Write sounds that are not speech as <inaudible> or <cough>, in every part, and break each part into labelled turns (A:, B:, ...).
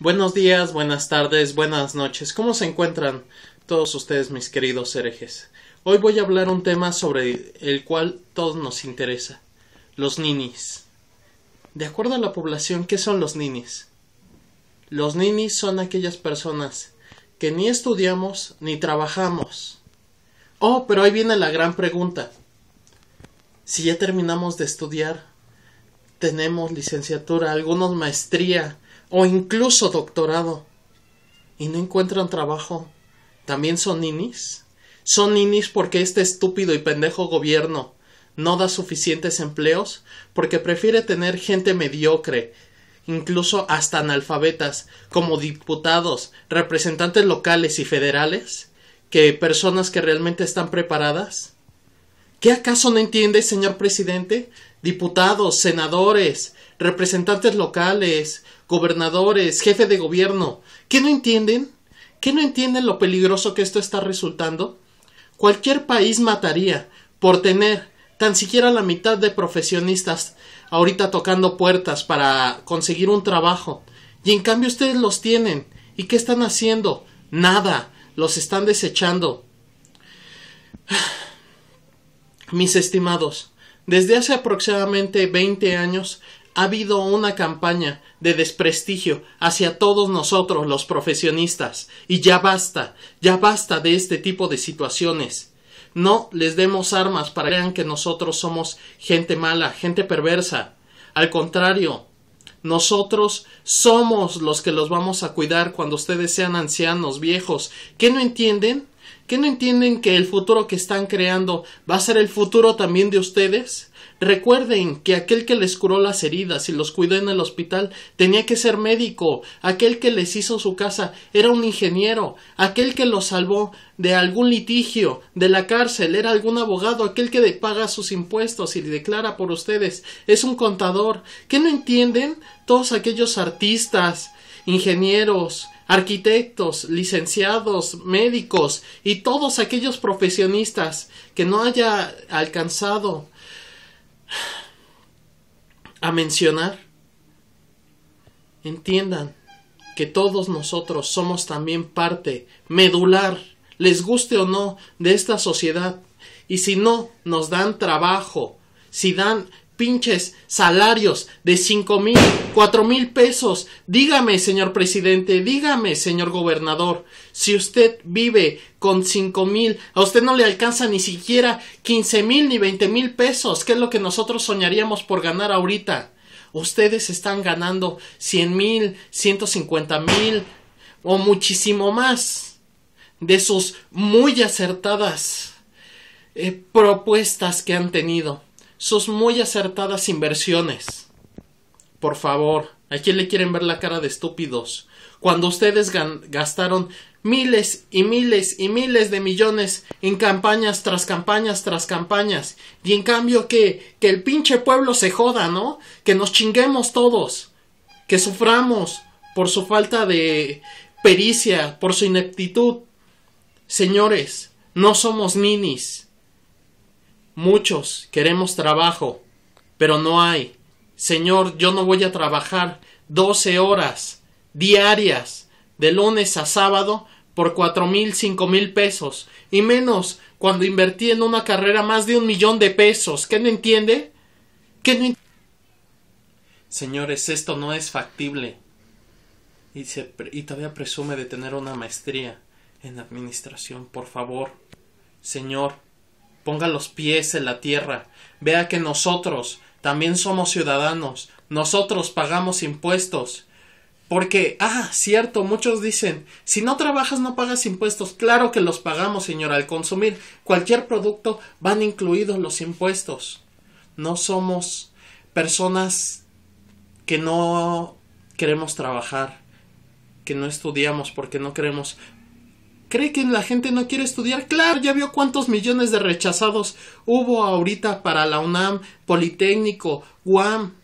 A: Buenos días, buenas tardes, buenas noches. ¿Cómo se encuentran todos ustedes, mis queridos herejes? Hoy voy a hablar un tema sobre el cual todos nos interesa, los ninis. De acuerdo a la población, ¿qué son los ninis? Los ninis son aquellas personas que ni estudiamos ni trabajamos. Oh, pero ahí viene la gran pregunta. Si ya terminamos de estudiar, tenemos licenciatura, algunos maestría, o incluso doctorado y no encuentran trabajo, también son ninis. Son ninis porque este estúpido y pendejo gobierno no da suficientes empleos porque prefiere tener gente mediocre, incluso hasta analfabetas, como diputados, representantes locales y federales, que personas que realmente están preparadas? ¿Qué acaso no entiende, señor presidente, diputados, senadores, representantes locales, gobernadores, jefe de gobierno, ¿qué no entienden? ¿Qué no entienden lo peligroso que esto está resultando? Cualquier país mataría por tener tan siquiera la mitad de profesionistas ahorita tocando puertas para conseguir un trabajo. Y en cambio ustedes los tienen. ¿Y qué están haciendo? Nada. Los están desechando. <sighs> Mis estimados, desde hace aproximadamente 20 años ha habido una campaña de desprestigio hacia todos nosotros los profesionistas y ya basta, ya basta de este tipo de situaciones. No les demos armas para que crean que nosotros somos gente mala, gente perversa. Al contrario, nosotros somos los que los vamos a cuidar cuando ustedes sean ancianos, viejos. ¿Qué no entienden? ¿Qué no entienden que el futuro que están creando va a ser el futuro también de ustedes? Recuerden que aquel que les curó las heridas y los cuidó en el hospital tenía que ser médico, aquel que les hizo su casa era un ingeniero, aquel que los salvó de algún litigio, de la cárcel, era algún abogado, aquel que paga sus impuestos y declara por ustedes, es un contador. ¿Qué no entienden todos aquellos artistas, ingenieros, arquitectos, licenciados, médicos y todos aquellos profesionistas que no haya alcanzado a mencionar, entiendan que todos nosotros somos también parte medular, les guste o no, de esta sociedad. Y si no nos dan trabajo, si dan pinches salarios de cinco mil, cuatro mil pesos. Dígame, señor presidente, dígame, señor gobernador, si usted vive con cinco mil, a usted no le alcanza ni siquiera quince mil ni veinte mil pesos, que es lo que nosotros soñaríamos por ganar ahorita. Ustedes están ganando cien mil, ciento cincuenta mil o muchísimo más de sus muy acertadas eh, propuestas que han tenido sus muy acertadas inversiones. Por favor, ¿a quién le quieren ver la cara de estúpidos? Cuando ustedes gastaron miles y miles y miles de millones en campañas tras campañas tras campañas. Y en cambio que, que el pinche pueblo se joda, ¿no? Que nos chinguemos todos. Que suframos por su falta de pericia, por su ineptitud. Señores, no somos ninis. Muchos queremos trabajo, pero no hay. Señor, yo no voy a trabajar doce horas diarias de lunes a sábado por cuatro mil, cinco mil pesos y menos cuando invertí en una carrera más de un millón de pesos. ¿Qué no entiende? ¿Qué no entiende? Señores, esto no es factible. Y, se y todavía presume de tener una maestría en administración. Por favor, Señor, ponga los pies en la tierra, vea que nosotros también somos ciudadanos, nosotros pagamos impuestos. Porque, ah, cierto, muchos dicen, si no trabajas no pagas impuestos. Claro que los pagamos, señora, al consumir cualquier producto van incluidos los impuestos. No somos personas que no queremos trabajar, que no estudiamos porque no queremos cree que la gente no quiere estudiar. Claro, ya vio cuántos millones de rechazados hubo ahorita para la UNAM, Politécnico, UAM.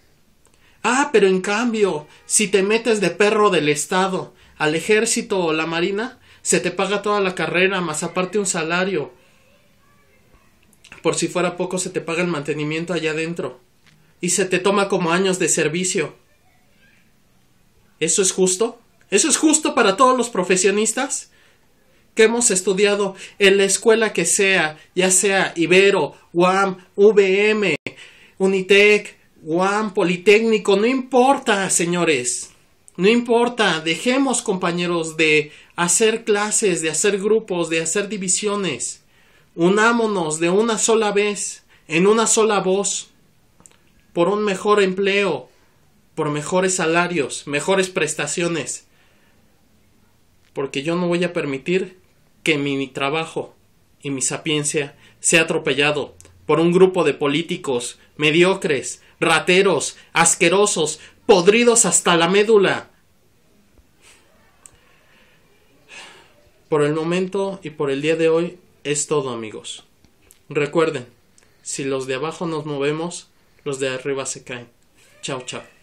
A: Ah, pero en cambio, si te metes de perro del Estado al ejército o la marina, se te paga toda la carrera, más aparte un salario. Por si fuera poco, se te paga el mantenimiento allá adentro. Y se te toma como años de servicio. ¿Eso es justo? ¿Eso es justo para todos los profesionistas? hemos estudiado en la escuela que sea, ya sea Ibero, UAM, VM, Unitec, UAM, Politécnico, no importa, señores. No importa, dejemos compañeros de hacer clases, de hacer grupos, de hacer divisiones. Unámonos de una sola vez, en una sola voz, por un mejor empleo, por mejores salarios, mejores prestaciones. Porque yo no voy a permitir que mi trabajo y mi sapiencia sea atropellado por un grupo de políticos mediocres, rateros, asquerosos, podridos hasta la médula. Por el momento y por el día de hoy es todo amigos. Recuerden, si los de abajo nos movemos, los de arriba se caen. Chao, chao.